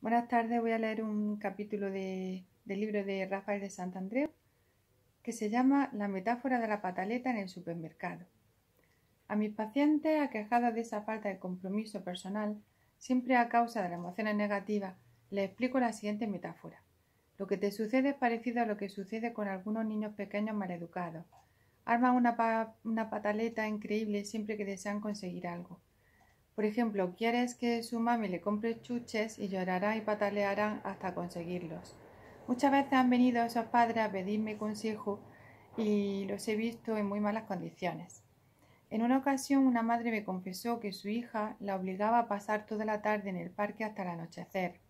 Buenas tardes, voy a leer un capítulo del libro de Rafael de Santandreu que se llama La metáfora de la pataleta en el supermercado. A mis pacientes aquejados de esa falta de compromiso personal, siempre a causa de las emociones negativas, les explico la siguiente metáfora. Lo que te sucede es parecido a lo que sucede con algunos niños pequeños maleducados. Arman una pataleta increíble siempre que desean conseguir algo. Por ejemplo, quieres que su mami le compre chuches y llorará y pataleará hasta conseguirlos. Muchas veces han venido esos padres a pedirme consejo y los he visto en muy malas condiciones. En una ocasión una madre me confesó que su hija la obligaba a pasar toda la tarde en el parque hasta el anochecer.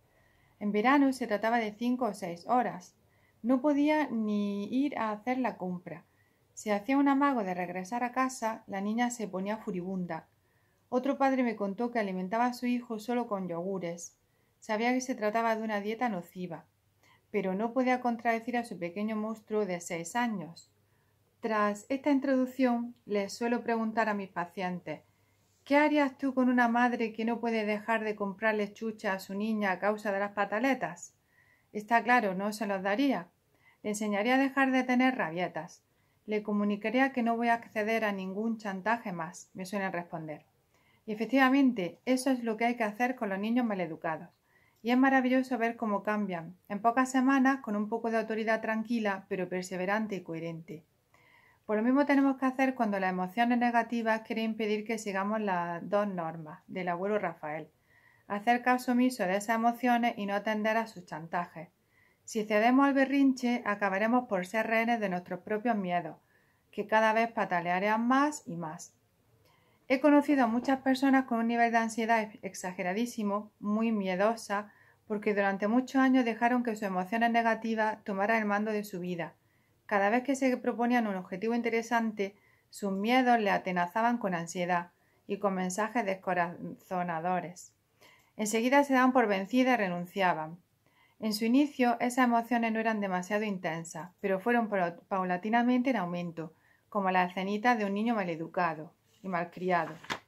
En verano se trataba de cinco o seis horas. No podía ni ir a hacer la compra. Si hacía un amago de regresar a casa, la niña se ponía furibunda otro padre me contó que alimentaba a su hijo solo con yogures. Sabía que se trataba de una dieta nociva, pero no podía contradecir a su pequeño monstruo de seis años. Tras esta introducción, le suelo preguntar a mis pacientes ¿Qué harías tú con una madre que no puede dejar de comprarle chucha a su niña a causa de las pataletas? Está claro, no se los daría. Le enseñaría a dejar de tener rabietas. Le comunicaría que no voy a acceder a ningún chantaje más, me suelen responder. Y efectivamente, eso es lo que hay que hacer con los niños maleducados. Y es maravilloso ver cómo cambian, en pocas semanas, con un poco de autoridad tranquila, pero perseverante y coherente. Por lo mismo tenemos que hacer cuando las emociones negativas quieren impedir que sigamos las dos normas del abuelo Rafael. Hacer caso omiso de esas emociones y no atender a sus chantajes. Si cedemos al berrinche, acabaremos por ser rehenes de nuestros propios miedos, que cada vez patalearán más y más. He conocido a muchas personas con un nivel de ansiedad exageradísimo, muy miedosa, porque durante muchos años dejaron que sus emociones negativas tomaran el mando de su vida. Cada vez que se proponían un objetivo interesante, sus miedos le atenazaban con ansiedad y con mensajes descorazonadores. Enseguida se daban por vencida y renunciaban. En su inicio esas emociones no eran demasiado intensas, pero fueron paulatinamente en aumento, como la escenita de un niño maleducado. e mal criada.